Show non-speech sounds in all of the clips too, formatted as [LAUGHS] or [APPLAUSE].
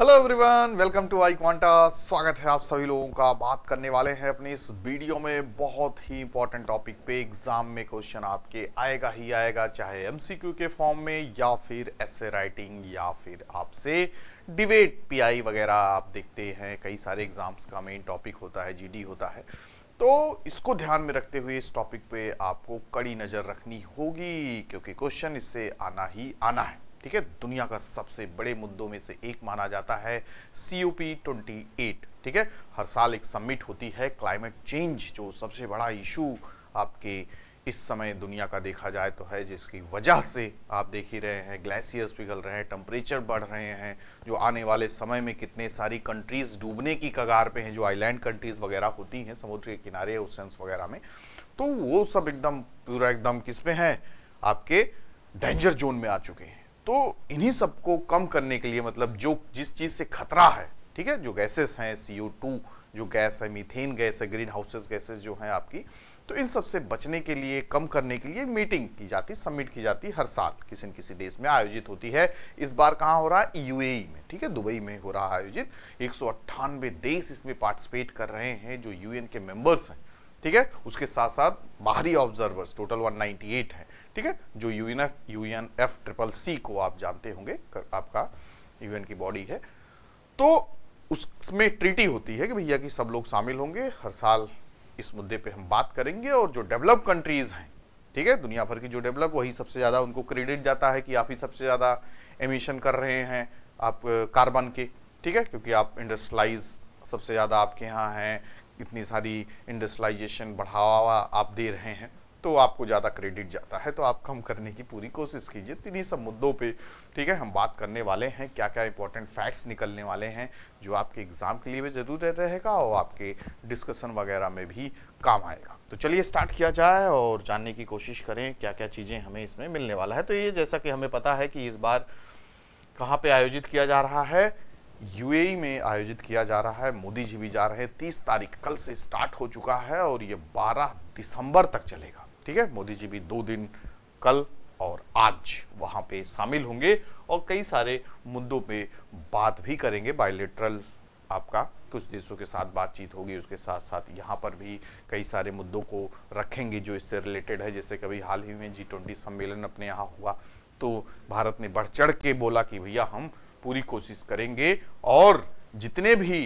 Hello everyone welcome to iQuanta स्वागत है आप सभी लोगों का बात करने वाले हैं अपने इस वीडियो में बहुत ही इंपॉर्टेंट टॉपिक पे एग्जाम में क्वेश्चन आपके आएगा ही आएगा चाहे एमसीक्यू के फॉर्म में या फिर ऐसे राइटिंग या फिर आपसे डिबेट पीआई वगैरह आप देखते हैं कई सारे एग्जाम्स का मेन टॉपिक होता है जी होता है तो इसको ध्यान में रखते हुए इस टॉपिक पे आपको कड़ी नज़र रखनी होगी क्योंकि क्वेश्चन इससे आना ही आना है ठीक है दुनिया का सबसे बड़े मुद्दों में से एक माना जाता है पी ट्वेंटी एट ठीक है हर साल एक समिट होती है क्लाइमेट चेंज जो सबसे बड़ा इशू आपके इस समय दुनिया का देखा जाए तो है जिसकी वजह से आप देख ही रहे हैं ग्लेशियर्स पिघल रहे हैं टेम्परेचर बढ़ रहे हैं जो आने वाले समय में कितने सारी कंट्रीज़ डूबने की कगार पे हैं जो आइलैंड कंट्रीज़ वगैरह होती हैं समुद्र के किनारे ओसेंस वगैरह में तो वो सब एकदम पूरा एकदम किस पे हैं आपके डेंजर जोन में आ चुके हैं तो इन्हीं सबको कम करने के लिए मतलब जो जिस चीज़ से खतरा है ठीक है जो गैसेस हैं सी जो गैस है मीथेन गैस है ग्रीन हाउसेस गैसेस जो हैं आपकी तो इन सब से बचने के लिए कम करने के लिए मीटिंग की जाती सबमिट की जाती हर साल किसी न किसी देश में आयोजित होती है इस बार कहाँ हो रहा है ए में ठीक है दुबई में हो रहा है आयोजित एक देश इसमें पार्टिसिपेट कर रहे हैं जो एन के मेंबर्स हैं ठीक है उसके साथ साथ बाहरी ऑब्जर्वर्स टोटल एट हैं ठीक है जो U N F U N F triple C को आप जानते होंगे आपका यूएन की बॉडी है तो उसमें ट्रीटी होती है कि भैया कि सब लोग शामिल होंगे हर साल इस मुद्दे पे हम बात करेंगे और जो डेवलप कंट्रीज हैं ठीक है दुनिया भर की जो डेवलप वही सबसे ज़्यादा उनको क्रेडिट जाता है कि आप ही सबसे ज़्यादा एमिशन कर रहे हैं आप कार्बन के ठीक है क्योंकि आप इंडस्ट्रलाइज सबसे ज़्यादा आपके यहाँ हैं इतनी सारी इंडस्ट्रलाइजेशन बढ़ावा आप दे रहे हैं तो आपको ज़्यादा क्रेडिट जाता है तो आप कम करने की पूरी कोशिश कीजिए तीन ही सब मुद्दों पे ठीक है हम बात करने वाले हैं क्या क्या इंपॉर्टेंट फैक्ट्स निकलने वाले हैं जो आपके एग्ज़ाम के लिए भी ज़रूर रहेगा और आपके डिस्कशन वगैरह में भी काम आएगा तो चलिए स्टार्ट किया जाए और जानने की कोशिश करें क्या क्या चीज़ें हमें इसमें मिलने वाला है तो ये जैसा कि हमें पता है कि इस बार कहाँ पे आयोजित किया जा रहा है यूएई e में आयोजित किया जा रहा है मोदी जी भी जा रहे हैं तीस तारीख कल से स्टार्ट हो चुका है और ये बारह दिसंबर तक चलेगा ठीक है मोदी जी भी दो दिन कल और आज वहां पे शामिल होंगे और कई सारे मुद्दों पे बात भी करेंगे बायोलिट्रल आपका कुछ देशों के साथ बातचीत होगी उसके साथ साथ यहाँ पर भी कई सारे मुद्दों को रखेंगे जो इससे रिलेटेड है जैसे कभी हाल ही में जी ट्वेंटी सम्मेलन अपने यहाँ हुआ तो भारत ने बढ़ चढ़ के बोला कि भैया हम पूरी कोशिश करेंगे और जितने भी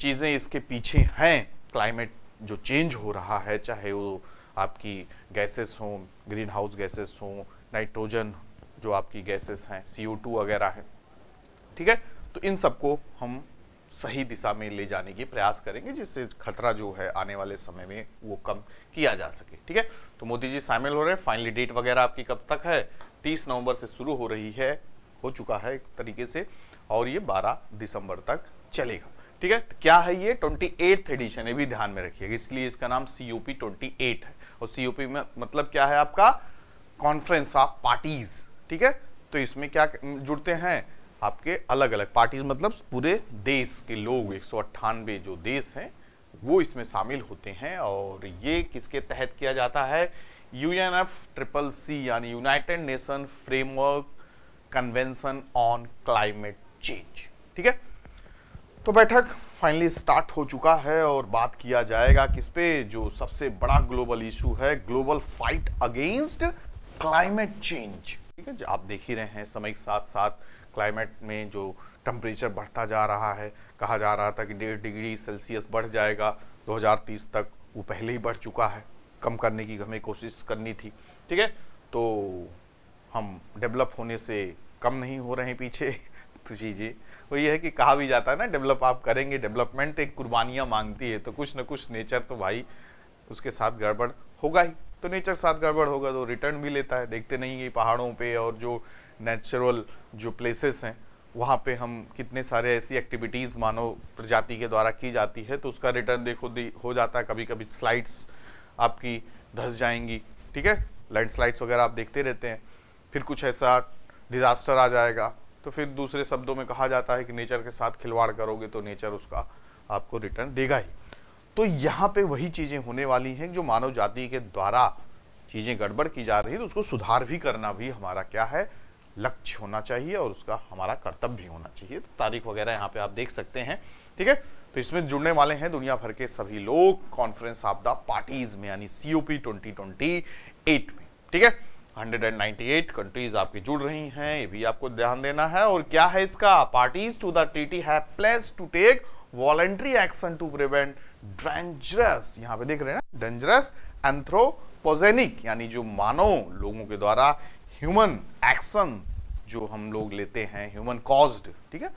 चीज़ें इसके पीछे हैं क्लाइमेट जो चेंज हो रहा है चाहे वो आपकी गैसेस हों ग्रीन हाउस गैसेस हों नाइट्रोजन जो आपकी गैसेस हैं सी वगैरह हैं ठीक है तो इन सबको हम सही दिशा में ले जाने की प्रयास करेंगे जिससे खतरा जो है आने वाले समय में वो कम किया जा सके ठीक है तो मोदी जी शामिल हो रहे हैं फाइनली डेट वगैरह आपकी कब तक है 30 नवंबर से शुरू हो रही है हो चुका है एक तरीके से और ये 12 दिसंबर तक चलेगा ठीक है तो क्या है ये ट्वेंटी एडिशन ये भी ध्यान में रखिएगा इसलिए इसका नाम सी यू है और सीओपी में मतलब क्या है आपका कॉन्फ्रेंस ऑफ पार्टीज ठीक है तो इसमें क्या जुड़ते हैं आपके अलग अलग पार्टीज मतलब पूरे देश के लोग एक जो देश हैं वो इसमें शामिल होते हैं और ये किसके तहत किया जाता है U N F triple C यानी United Nation Framework Convention on Climate change ठीक है तो बैठक फाइनली स्टार्ट हो चुका है और बात किया जाएगा किस पे जो सबसे बड़ा ग्लोबल इशू है global fight against climate change ठीक है आप देख ही रहे हैं समय के साथ साथ क्लाइमेट में जो टेम्परेचर बढ़ता जा रहा है कहा जा रहा था कि डेढ़ डिग्री सेल्सियस बढ़ जाएगा 2030 तक वो पहले ही बढ़ चुका है कम करने की हमें कोशिश करनी थी ठीक है तो हम डेवलप होने से कम नहीं हो रहे हैं पीछे जी वो ये है कि कहा भी जाता है ना डेवलप आप करेंगे डेवलपमेंट एक कुर्बानियाँ मांगती है तो कुछ ना कुछ नेचर तो भाई उसके साथ गड़बड़ होगा ही तो नेचर साथ गड़बड़ होगा तो रिटर्न भी लेता है देखते नहीं कि पहाड़ों पे और जो नेचुरल जो प्लेसेस हैं वहाँ पे हम कितने सारे ऐसी एक्टिविटीज़ मानो प्रजाति के द्वारा की जाती है तो उसका रिटर्न देखो हो जाता है कभी कभी स्लाइड्स आपकी धस जाएंगी ठीक है स्लाइड्स वगैरह आप देखते रहते हैं फिर कुछ ऐसा डिज़ास्टर आ जाएगा तो फिर दूसरे शब्दों में कहा जाता है कि नेचर के साथ खिलवाड़ करोगे तो नेचर उसका आपको रिटर्न देगा ही तो यहाँ पे वही चीज़ें होने वाली हैं जो मानव जाति के द्वारा चीज़ें गड़बड़ की जा रही है तो उसको सुधार भी करना भी हमारा क्या है लक्ष्य होना चाहिए और उसका हमारा कर्तव्य भी होना चाहिए तो तारीख वगैरह यहाँ पे आप देख सकते हैं ठीक है तो इसमें जुड़ने वाले हैं दुनिया भर के सभी लोग कॉन्फ्रेंस ऑफ द पार्टीज में यानी सीओपी ट्वेंटी ट्वेंटी एट में ठीक है 198 कंट्रीज आपकी जुड़ रही हैं ये भी आपको ध्यान देना है और क्या है इसका पार्टीज टू द ट्रीटी है place to take voluntary action to prevent dangerous यहाँ पे देख रहे हैं डेंजरस एंथ्रोपोजेनिक यानी जो मानव लोगों के द्वारा ह्यूमन एक्शन जो हम लोग लेते हैं ह्यूमन कॉज्ड ठीक है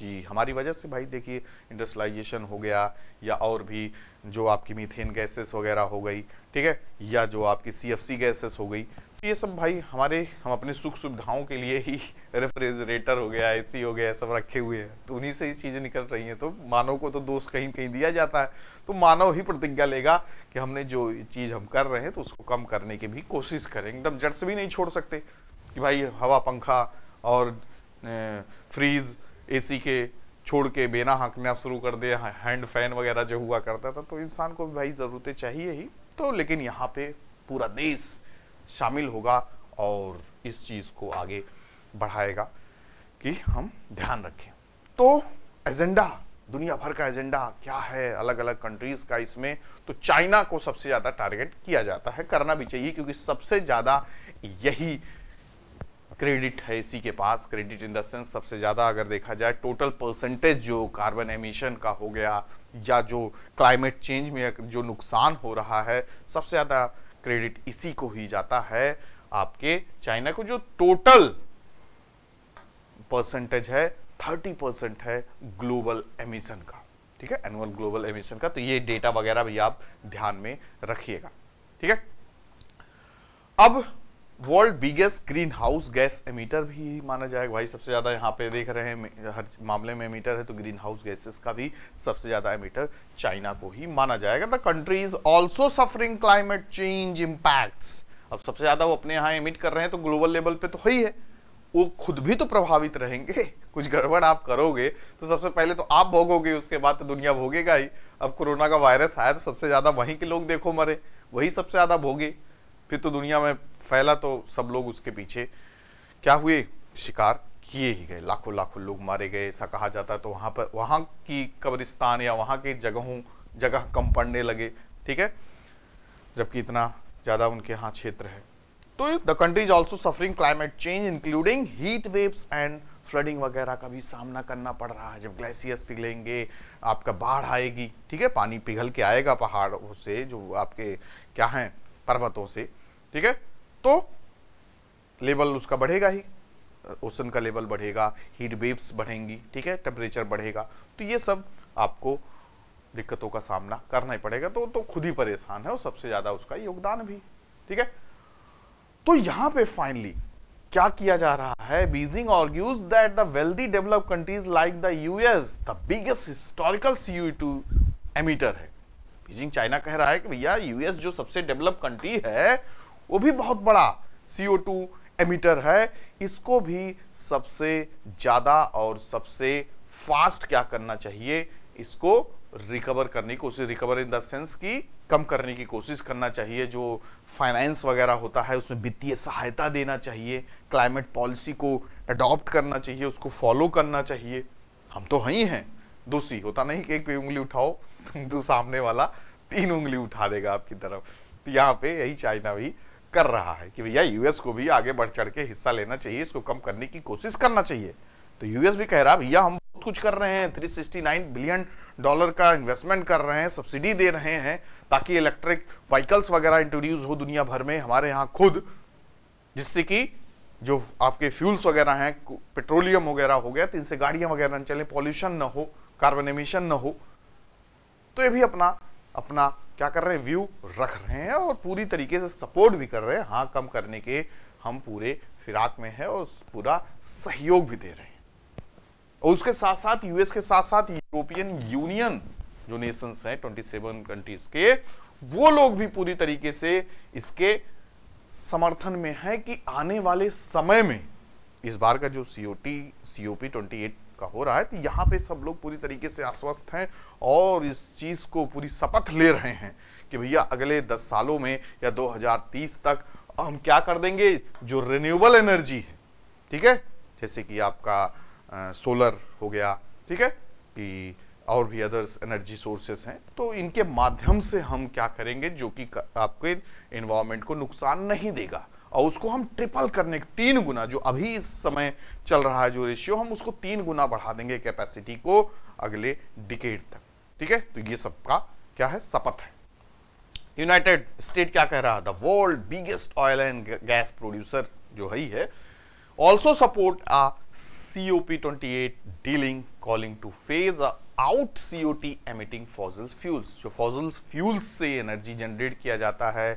कि हमारी वजह से भाई देखिए इंडस्ट्रियलाइजेशन हो गया या और भी जो आपकी मीथेन गैसेस वगैरह हो गई ठीक है या जो आपकी सीएफसी गैसेस हो गई ये सब भाई हमारे हम अपने सुख सुविधाओं के लिए ही रेफ्रिजरेटर हो गया एसी हो गया सब रखे हुए हैं तो उन्हीं से ही चीज़ें निकल रही हैं तो मानव को तो दोष कहीं कहीं दिया जाता है तो मानव ही प्रतिज्ञा लेगा कि हमने जो चीज़ हम कर रहे हैं तो उसको कम करने की भी कोशिश करें एकदम जड़ से भी नहीं छोड़ सकते कि भाई हवा पंखा और फ्रीज ए के छोड़ के बेना हाँकना शुरू कर दे हैंड फैन वगैरह जो हुआ करता था तो इंसान को भी भाई ज़रूरतें चाहिए ही तो लेकिन यहाँ पे पूरा देश शामिल होगा और इस चीज़ को आगे बढ़ाएगा कि हम ध्यान रखें तो एजेंडा दुनिया भर का एजेंडा क्या है अलग अलग कंट्रीज का इसमें तो चाइना को सबसे ज़्यादा टारगेट किया जाता है करना भी चाहिए क्योंकि सबसे ज़्यादा यही क्रेडिट है इसी के पास क्रेडिट इन द सेंस सबसे ज़्यादा अगर देखा जाए टोटल परसेंटेज जो कार्बन एमिशन का हो गया या जो क्लाइमेट चेंज में जो नुकसान हो रहा है सबसे ज़्यादा क्रेडिट इसी को ही जाता है आपके चाइना को जो टोटल परसेंटेज है 30 परसेंट है ग्लोबल एमिशन का ठीक है एनुअल ग्लोबल एमिशन का तो ये डेटा वगैरह भी आप ध्यान में रखिएगा ठीक है अब world biggest green house gas emitter भी माना जाएगा भाई सबसे ज़्यादा यहाँ पे देख रहे हैं हर मामले में एमीटर है तो ग्रीन हाउस गैसेस का भी सबसे ज़्यादा एमीटर चाइना को ही माना जाएगा the country is also suffering climate change impacts अब सबसे ज़्यादा वो अपने यहाँ एमिट कर रहे हैं तो ग्लोबल लेवल पे तो है ही है वो खुद भी तो प्रभावित रहेंगे [LAUGHS] कुछ गड़बड़ आप करोगे तो सबसे पहले तो आप भोगोगे उसके बाद तो दुनिया भोगेगा ही अब कोरोना का वायरस आया तो सबसे ज़्यादा वहीं के लोग देखो मरे वही सबसे ज़्यादा भोगे फिर तो दुनिया में फैला तो सब लोग उसके पीछे क्या हुए शिकार किए ही गए लाखों लाखों लोग मारे गए ऐसा कहा जाता है तो वहां पर वहां की कब्रिस्तान या वहां की जगहों जगह कम पड़ने लगे ठीक है जबकि इतना ज़्यादा उनके यहाँ क्षेत्र है तो the country is also suffering climate change including heat waves and flooding वगैरह का भी सामना करना पड़ रहा है जब ग्लेशियर्स पिघलेंगे आपका बाढ़ आएगी ठीक है पानी पिघल के आएगा पहाड़ों से जो आपके क्या हैं पर्वतों से ठीक है तो लेवल उसका बढ़ेगा ही ओसन का लेवल बढ़ेगा हीट वेव्स बढ़ेंगी ठीक है टेम्परेचर बढ़ेगा तो ये सब आपको दिक्कतों का सामना करना ही पड़ेगा तो तो खुद ही परेशान है और सबसे ज़्यादा उसका योगदान भी ठीक है तो यहां पे फाइनली क्या किया जा रहा है Beijing argues that the wealthy develop countries like the US the biggest historical CO two emitter है बीजिंग चाइना कह रहा है कि भैया यूएस जो सबसे डेवलप कंट्री है वो भी बहुत बड़ा CO2 एमिटर है इसको भी सबसे ज़्यादा और सबसे फास्ट क्या करना चाहिए इसको रिकवर करने की कोशिश रिकवर इन द सेंस की कम करने की कोशिश करना चाहिए जो फाइनेंस वगैरह होता है उसमें वित्तीय सहायता देना चाहिए क्लाइमेट पॉलिसी को अडॉप्ट करना चाहिए उसको फॉलो करना चाहिए हम तो हैं हैं दोषी होता नहीं कि एक पे उंगली उठाओ तो [LAUGHS] सामने वाला तीन उंगली उठा देगा आपकी तरफ तो यहाँ पे यही चाइना भी कर रहा है कि भैया यूएस को भी आगे बढ़ चढ़ के हिस्सा लेना चाहिए इसको कम करने की कोशिश करना चाहिए तो यूएस भी कह रहा है भैया हम बहुत कुछ कर रहे हैं 369 बिलियन डॉलर का इन्वेस्टमेंट कर रहे हैं सब्सिडी दे रहे हैं ताकि इलेक्ट्रिक व्हीकल्स वगैरह इंट्रोड्यूस हो दुनिया भर में हमारे यहाँ खुद जिससे कि जो आपके फ्यूल्स वगैरह हैं पेट्रोलियम वगैरह हो गया तो इनसे गाड़ियां वगैरह चले पॉल्यूशन ना हो कार्बन एमिशन ना हो तो ये भी अपना अपना क्या कर रहे हैं व्यू रख रहे हैं और पूरी तरीके से सपोर्ट भी कर रहे हैं हाँ कम करने के हम पूरे फिराक में है और पूरा सहयोग भी दे रहे हैं और उसके साथ साथ यूएस के साथ साथ यूरोपियन यूनियन जो नेशंस हैं 27 कंट्रीज के वो लोग भी पूरी तरीके से इसके समर्थन में है कि आने वाले समय में इस बार का जो सीओटी सीओपी एट का हो रहा है तो यहाँ पे सब लोग पूरी तरीके से आश्वस्त हैं और इस चीज़ को पूरी शपथ ले रहे हैं कि भैया अगले दस सालों में या 2030 तक हम क्या कर देंगे जो रिन्यूएबल एनर्जी है ठीक है जैसे कि आपका आ, सोलर हो गया ठीक है कि और भी अदर्स एनर्जी सोर्सेस हैं तो इनके माध्यम से हम क्या करेंगे जो कि आपके इन्वायरमेंट को नुकसान नहीं देगा और उसको हम ट्रिपल करने तीन गुना जो अभी इस समय चल रहा है जो रेशियो हम उसको तीन गुना बढ़ा देंगे कैपेसिटी को अगले डिकेड तक ठीक है तो ये सबका क्या है शपथ है यूनाइटेड स्टेट क्या कह रहा है the world biggest oil and gas producer जो है ही है also support a COP twenty eight dealing calling to phase out CO two emitting fossils fuels जो फॉजल्स फ्यूल्स से एनर्जी जनरेट किया जाता है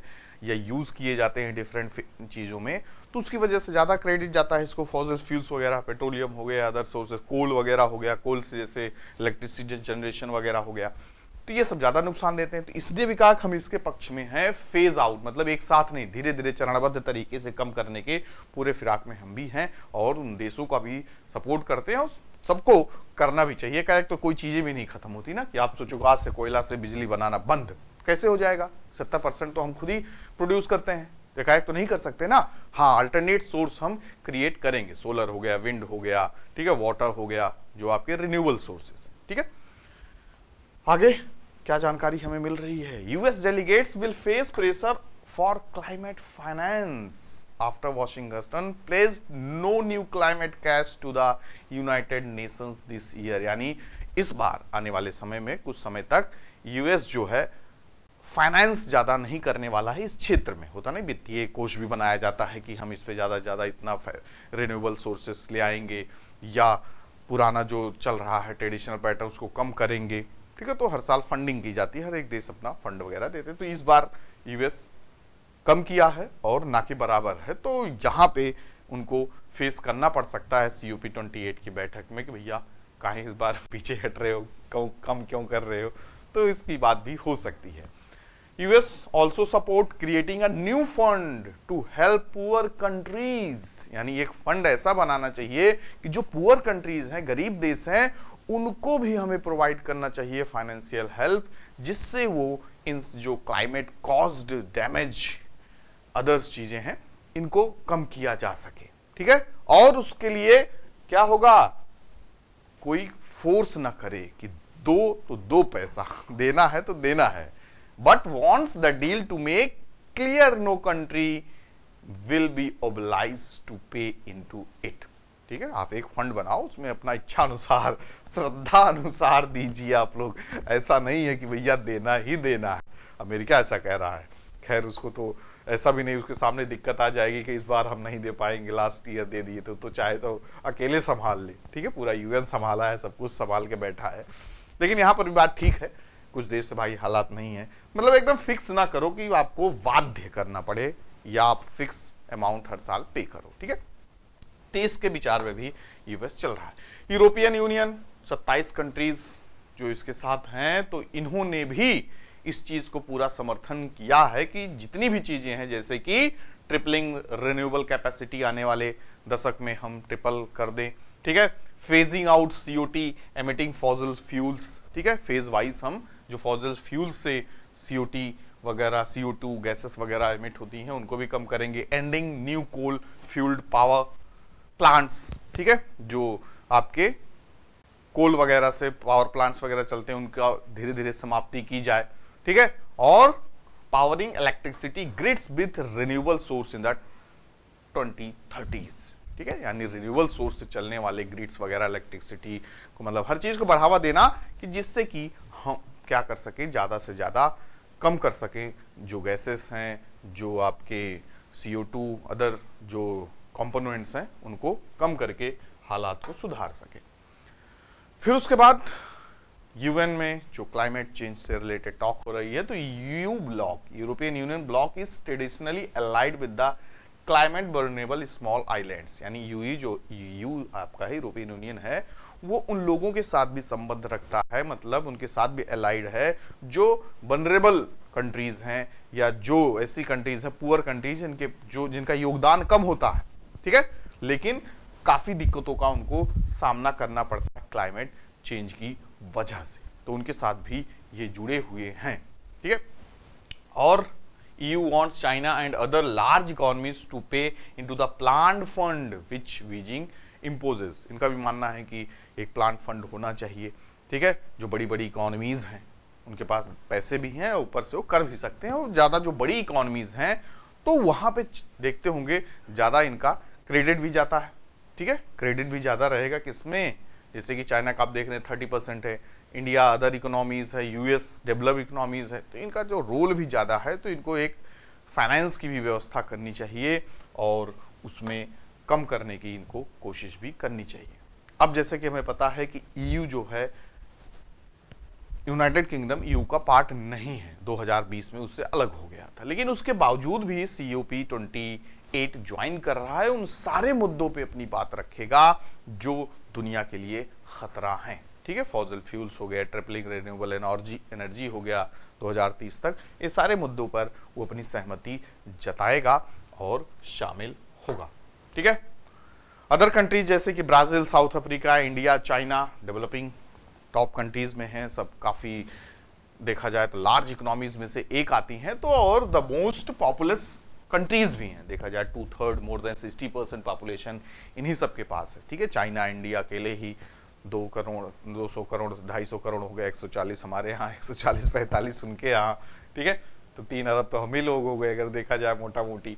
या यूज़ किए जाते हैं डिफरेंट चीज़ों में तो उसकी वजह से ज़्यादा क्रेडिट जाता है इसको फॉजल फ्यूल्स वगैरह पेट्रोलियम हो गया अदर सोर्सेस कोल वगैरह हो गया कोल से जैसे इलेक्ट्रिसिटी जनरेशन वगैरह हो गया तो ये सब ज़्यादा नुकसान देते हैं तो इसलिए भी कहा हम इसके पक्ष में हैं फेज आउट मतलब एक साथ नहीं धीरे धीरे चरणबद्ध तरीके से कम करने के पूरे फिराक में हम भी हैं और उन देशों का भी सपोर्ट करते हैं और सबको करना भी चाहिए क्या तो कोई चीज़ें भी नहीं खत्म होती ना कि आप सोचो आज से कोयला से बिजली बनाना बंद कैसे हो जाएगा सत्तर परसेंट तो हम खुद ही प्रोड्यूस करते हैं एकाएक तो नहीं कर सकते ना हाँ अल्टरनेट सोर्स हम क्रिएट करेंगे सोलर हो गया विंड हो गया ठीक है वाटर हो गया जो आपके रिन्यूएबल सोर्सेस ठीक है आगे क्या जानकारी हमें मिल रही है US delegates will face pressure for climate finance after Washington placed no new climate cash to the United Nations this year यानी इस बार आने वाले समय में कुछ समय तक यूएस जो है फाइनेंस ज़्यादा नहीं करने वाला है इस क्षेत्र में होता नहीं वित्तीय कोष भी बनाया जाता है कि हम इस पर ज़्यादा ज़्यादा इतना रिन्यूएबल सोर्सेस ले आएंगे या पुराना जो चल रहा है ट्रेडिशनल पैटर्न उसको कम करेंगे ठीक है तो हर साल फंडिंग की जाती है हर एक देश अपना फंड वगैरह देते हैं तो इस बार यूएस कम किया है और ना कि बराबर है तो यहाँ पे उनको फेस करना पड़ सकता है सी ट्वेंटी एट की बैठक में कि भैया कहीं इस बार पीछे हट रहे हो कम कम क्यों कर रहे हो तो इसकी बात भी हो सकती है US also support creating a new fund to help poor countries यानी एक फंड ऐसा बनाना चाहिए कि जो पुअर कंट्रीज हैं गरीब देश हैं उनको भी हमें प्रोवाइड करना चाहिए फाइनेंशियल हेल्प जिससे वो इन जो क्लाइमेट कॉज्ड डैमेज अदर्स चीजें हैं इनको कम किया जा सके ठीक है और उसके लिए क्या होगा कोई फोर्स ना करे कि दो तो दो पैसा देना है तो देना है but wants the deal to make clear no country will be obliged to pay into it. ठीक है आप एक फंड बनाओ उसमें अपना इच्छा अनुसार श्रद्धा अनुसार दीजिए आप लोग ऐसा नहीं है कि भैया देना ही देना है अमेरिका ऐसा कह रहा है खैर उसको तो ऐसा भी नहीं उसके सामने दिक्कत आ जाएगी कि इस बार हम नहीं दे पाएंगे लास्ट ईयर दे दिए तो, तो चाहे तो अकेले संभाल ले ठीक है पूरा यूएन संभाला है सब कुछ संभाल के बैठा है लेकिन यहाँ पर भी बात ठीक है कुछ देश भाई हालात नहीं है मतलब एकदम फिक्स ना करो कि आपको बाध्य करना पड़े या आप फिक्स अमाउंट हर साल पे करो ठीक है तेईस के विचार में भी यूएस चल रहा है यूरोपियन यूनियन 27 कंट्रीज जो इसके साथ हैं तो इन्होंने भी इस चीज को पूरा समर्थन किया है कि जितनी भी चीजें हैं जैसे कि ट्रिपलिंग रिन्यूएबल कैपेसिटी आने वाले दशक में हम ट्रिपल कर दें ठीक है phasing out CO two emitting fossil fuels ठीक है फेज वाइज हम जो फॉजल फ्यूल से सी ओ टी वगैरह सी ओ टू गैसेस वगैरह एमिट होती हैं उनको भी कम करेंगे ending new coal fueled power plants ठीक है जो आपके कोल वगैरह से पावर प्लांट्स वगैरह चलते हैं उनका धीरे धीरे समाप्ति की जाए ठीक है और powering electricity grids with renewable source in that twenty thirties ठीक है यानी रिन्यूएबल सोर्स से चलने वाले ग्रिड्स वगैरह इलेक्ट्रिसिटी को मतलब हर चीज को बढ़ावा देना कि जिससे कि क्या कर सकें ज़्यादा से ज़्यादा कम कर सकें जो गैसेस हैं जो आपके सी अदर जो कंपोनेंट्स हैं उनको कम करके हालात को सुधार सकें फिर उसके बाद यूएन में जो क्लाइमेट चेंज से रिलेटेड टॉक हो रही है तो EU bloc European Union bloc is traditionally allied with the climate vulnerable small islands यानी यूई e जो यू आपका है यूरोपियन यूनियन है वो उन लोगों के साथ भी संबंध रखता है मतलब उनके साथ भी अलाइड है जो वनरेबल कंट्रीज हैं या जो ऐसी कंट्रीज है पुअर कंट्रीज इनके जो जिनका योगदान कम होता है ठीक है लेकिन काफ़ी दिक्कतों का उनको सामना करना पड़ता है क्लाइमेट चेंज की वजह से तो उनके साथ भी ये जुड़े हुए हैं ठीक है और want China and other large economies to pay in to the planned fund which Beijing imposes. इनका भी मानना है कि एक प्लांट फंड होना चाहिए ठीक है जो बड़ी बड़ी इकोनॉमीज़ हैं उनके पास पैसे भी हैं ऊपर से वो कर भी सकते हैं और ज़्यादा जो बड़ी इकोनॉमीज़ हैं तो वहाँ पे देखते होंगे ज़्यादा इनका क्रेडिट भी जाता है ठीक है क्रेडिट भी ज़्यादा रहेगा किसमें जैसे कि चाइना का आप देख रहे हैं थर्टी परसेंट है इंडिया अदर इकोनॉमीज़ है यूएस डेवलप इकोनॉमीज़ है तो इनका जो रोल भी ज़्यादा है तो इनको एक फाइनेंस की भी व्यवस्था करनी चाहिए और उसमें कम करने की इनको कोशिश भी करनी चाहिए अब जैसे कि हमें पता है कि ईयू e जो है यूनाइटेड किंगडम ईयू का पार्ट नहीं है 2020 में उससे अलग हो गया था लेकिन उसके बावजूद भी सीओपी एट ज्वाइन कर रहा है उन सारे मुद्दों पे अपनी बात रखेगा जो दुनिया के लिए खतरा हैं ठीक है फॉजल फ्यूल्स हो गया ट्रिपलिंग रिन्यूएबल एनर्जी एनर्जी हो गया 2030 तक ये सारे मुद्दों पर वो अपनी सहमति जताएगा और शामिल होगा ठीक है अदर कंट्रीज जैसे कि Brazil South Africa India China developing top countries में हैं सब काफ़ी देखा जाए तो लार्ज इकोनॉमीज में से एक आती हैं तो और द मोस्ट पॉपुलस कंट्रीज भी हैं देखा जाए two third more than sixty percent population इन्हीं सब के पास है ठीक है चाइना इंडिया अकेले ही दो करोड़ दो सौ करोड़ ढाई सौ करोड़ हो गया एक सौ चालीस हमारे यहाँ एक सौ चालीस पैंतालीस उनके यहाँ ठीक है तो तीन अरब तो हम ही लोग हो गए अगर देखा जाए मोटा मोटी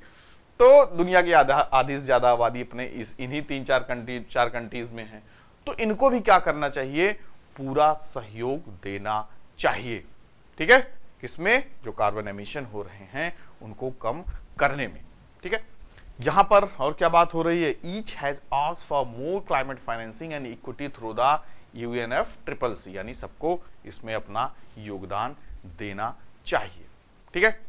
तो दुनिया की आधी से ज्यादा आबादी अपने इस इन्हीं तीन चार कंट्री चार कंट्रीज में है तो इनको भी क्या करना चाहिए पूरा सहयोग देना चाहिए ठीक है किसमें जो कार्बन एमिशन हो रहे हैं उनको कम करने में ठीक है यहां पर और क्या बात हो रही है each has ask for more climate financing and equity through the UNF triple C यानी सबको इसमें अपना योगदान देना चाहिए ठीक है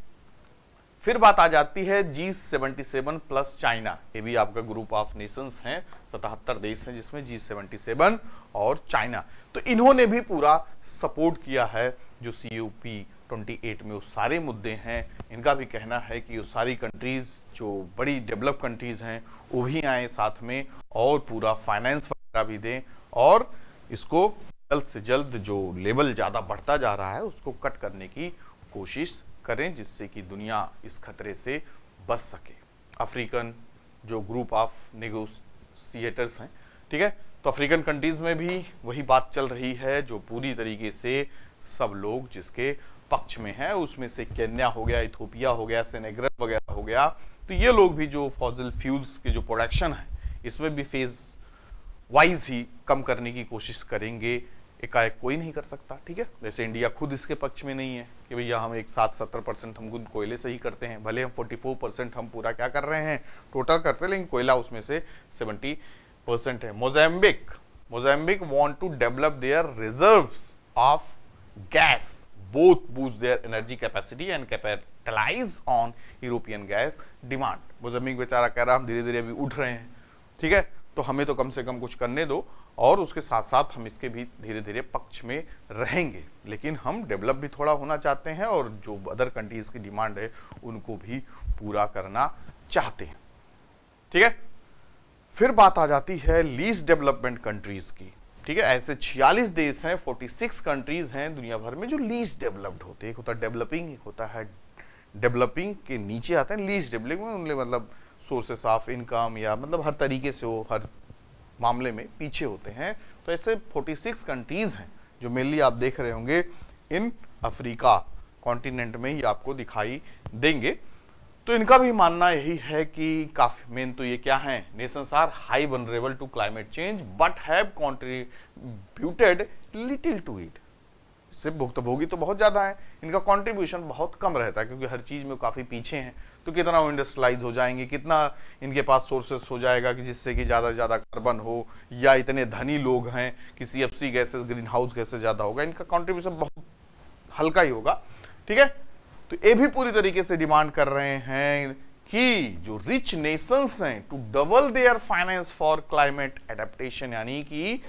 फिर बात आ जाती है G seventy seven plus China ये भी आपका ग्रुप ऑफ नेशंस हैं सतहत्तर देश हैं जिसमें जी सेवेंटी सेवन और चाइना तो इन्होंने भी पूरा सपोर्ट किया है जो C O P twenty eight में वो सारे मुद्दे हैं इनका भी कहना है कि वो सारी कंट्रीज जो बड़ी डेवलप कंट्रीज हैं वो भी आए साथ में और पूरा फाइनेंस वगैरह भी दें और इसको जल्द से जल्द जो लेवल ज़्यादा बढ़ता जा रहा है उसको कट करने की कोशिश करें जिससे कि दुनिया इस खतरे से बच सके अफ्रीकन जो ग्रुप ऑफ नेगोसिएटर्स हैं ठीक है तो अफ्रीकन कंट्रीज में भी वही बात चल रही है जो पूरी तरीके से सब लोग जिसके पक्ष में हैं उसमें से केन्या हो गया इथोपिया हो गया सेनेग्र वगैरह हो गया तो ये लोग भी जो फॉजल फ्यूल्स के जो प्रोडक्शन है इसमें भी फेज वाइज ही कम करने की कोशिश करेंगे एकाएक कोई नहीं कर सकता ठीक है जैसे इंडिया खुद इसके पक्ष में नहीं है कि भैया हम एक साथ सत्तर परसेंट हम खुद कोयले से ही करते हैं भले हम फोर्टी फोर परसेंट हम पूरा क्या कर रहे हैं टोटल करते हैं लेकिन कोयला उसमें से सेवेंटी परसेंट है Mozambique Mozambique want to develop their reserve of gas both boost their energy capacity and capitalize on European gas demand Mozambique बेचारा कह रहा हम धीरे धीरे अभी उठ रहे हैं ठीक है तो हमें तो कम से कम कुछ करने दो और उसके साथ साथ हम इसके भी धीरे धीरे पक्ष में रहेंगे लेकिन हम डेवलप भी थोड़ा होना चाहते हैं और जो अदर कंट्रीज़ की डिमांड है उनको भी पूरा करना चाहते हैं ठीक है फिर बात आ जाती है लीज डेवलपमेंट कंट्रीज़ की ठीक है ऐसे 46 देश हैं 46 कंट्रीज़ हैं दुनिया भर में जो लीज डेवलप्ड होते हैं एक होता है डेवलपिंग एक होता है डेवलपिंग के नीचे आते हैं लीज डेवलपिंग मतलब सोर्सेस ऑफ इनकम या मतलब हर तरीके से वो हर मामले में पीछे होते हैं तो ऐसे 46 कंट्रीज हैं जो मेनली आप देख रहे होंगे इन अफ्रीका कॉन्टिनेंट में ही आपको दिखाई देंगे तो इनका भी मानना यही है कि काफी मेन तो ये क्या है nations are high vulnerable to climate change but have contributed little to it सिर्फ भुक्तभोगी तो बहुत ज़्यादा है इनका कंट्रीब्यूशन बहुत कम रहता है क्योंकि हर चीज़ में काफ़ी पीछे हैं तो कितना वो इंडस्ट्रलाइज हो जाएंगे कितना इनके पास सोर्सेस हो जाएगा कि जिससे कि ज़्यादा से ज़्यादा कार्बन हो या इतने धनी लोग हैं कि C F C gases green house gases ज़्यादा होगा इनका कॉन्ट्रीब्यूशन बहुत हल्का ही होगा ठीक है तो ये भी पूरी तरीके से डिमांड कर रहे हैं कि जो रिच नेशंस हैं to double their finance for climate adaptation यानी कि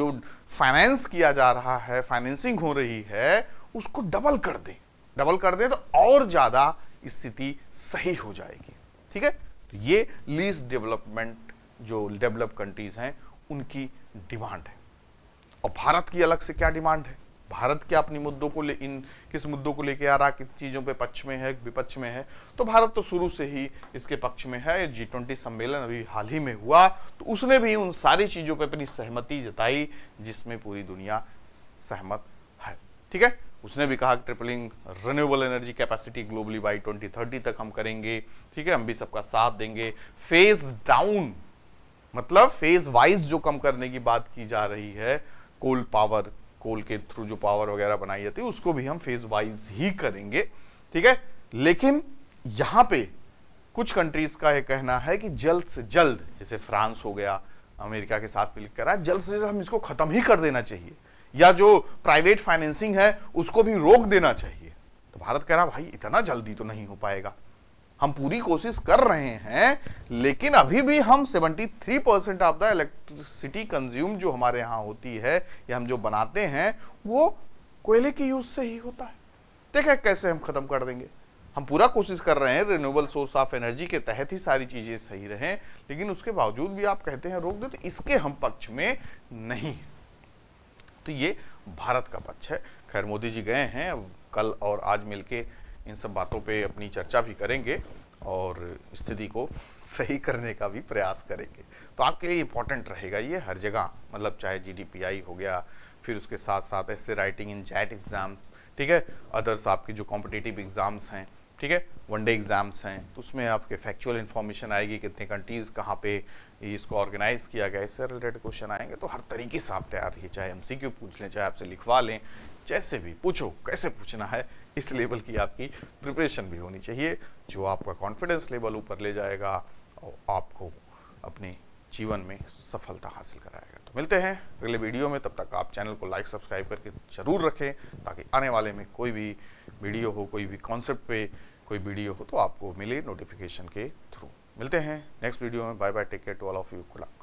जो फाइनेंस किया जा रहा है फाइनेंसिंग हो रही है उसको डबल कर दे डबल कर दे तो और ज़्यादा स्थिति सही हो जाएगी ठीक है तो ये लीज डेवलपमेंट जो डेवलप कंट्रीज हैं उनकी डिमांड है और भारत की अलग से क्या डिमांड है भारत क्या अपनी मुद्दों को ले इन किस मुद्दों को लेके आ रहा किस चीज़ों पे पक्ष में है विपक्ष में है तो भारत तो शुरू से ही इसके पक्ष में है जी ट्वेंटी सम्मेलन अभी हाल ही में हुआ तो उसने भी उन सारी चीज़ों पर अपनी सहमति जताई जिसमें पूरी दुनिया सहमत है ठीक है उसने भी कहा कि tripling renewable energy capacity globally by 2030 तक हम करेंगे ठीक है हम भी सबका साथ देंगे फेज डाउन मतलब फेज वाइज जो कम करने की बात की जा रही है कोल पावर कोल के थ्रू जो पावर वगैरह बनाई जाती है उसको भी हम फेज वाइज ही करेंगे ठीक है लेकिन यहां पे कुछ कंट्रीज का यह कहना है कि जल्द से जल्द जैसे फ्रांस हो गया अमेरिका के साथ मिलकर जल्द से जल्द हम इसको खत्म ही कर देना चाहिए या जो प्राइवेट फाइनेंसिंग है उसको भी रोक देना चाहिए तो भारत कह रहा भाई इतना जल्दी तो नहीं हो पाएगा हम पूरी कोशिश कर रहे हैं लेकिन अभी भी हम 73 percent of the electricity consume जो हमारे यहाँ होती है या हम जो बनाते हैं वो कोयले के यूज से ही होता है देखे कैसे हम खत्म कर देंगे हम पूरा कोशिश कर रहे हैं रिन्यूएबल सोर्स ऑफ एनर्जी के तहत ही सारी चीजें सही रहें लेकिन उसके बावजूद भी आप कहते हैं रोक दो तो इसके हम पक्ष में नहीं है तो ये भारत का पक्ष है खैर मोदी जी गए हैं कल और आज मिलके इन सब बातों पे अपनी चर्चा भी करेंगे और स्थिति को सही करने का भी प्रयास करेंगे तो आपके लिए इम्पोर्टेंट रहेगा ये हर जगह मतलब चाहे जी हो गया फिर उसके साथ साथ ऐसे राइटिंग इन जैट एग्ज़ाम्स ठीक है अदर्स आपके जो कॉम्पिटेटिव एग्ज़ाम्स हैं ठीक है वनडे एग्जाम्स हैं तो उसमें आपके फैक्चुअल इन्फॉर्मेशन आएगी कितने कंट्रीज़ कहाँ पे इसको ऑर्गेनाइज किया गया इससे रिलेटेड क्वेश्चन आएंगे तो हर तरीके से आप तैयार रहिए चाहे क्यू पूछ लें चाहे आपसे लिखवा लें जैसे भी पूछो कैसे पूछना है इस लेवल की आपकी प्रिपरेशन भी होनी चाहिए जो आपका कॉन्फिडेंस लेवल ऊपर ले जाएगा और आपको अपने जीवन में सफलता हासिल कराएगा मिलते हैं अगले वीडियो में तब तक आप चैनल को लाइक सब्सक्राइब करके ज़रूर रखें ताकि आने वाले में कोई भी वीडियो हो कोई भी कॉन्सेप्ट पे कोई वीडियो हो तो आपको मिले नोटिफिकेशन के थ्रू मिलते हैं नेक्स्ट वीडियो में bye bye take care to all of you खुला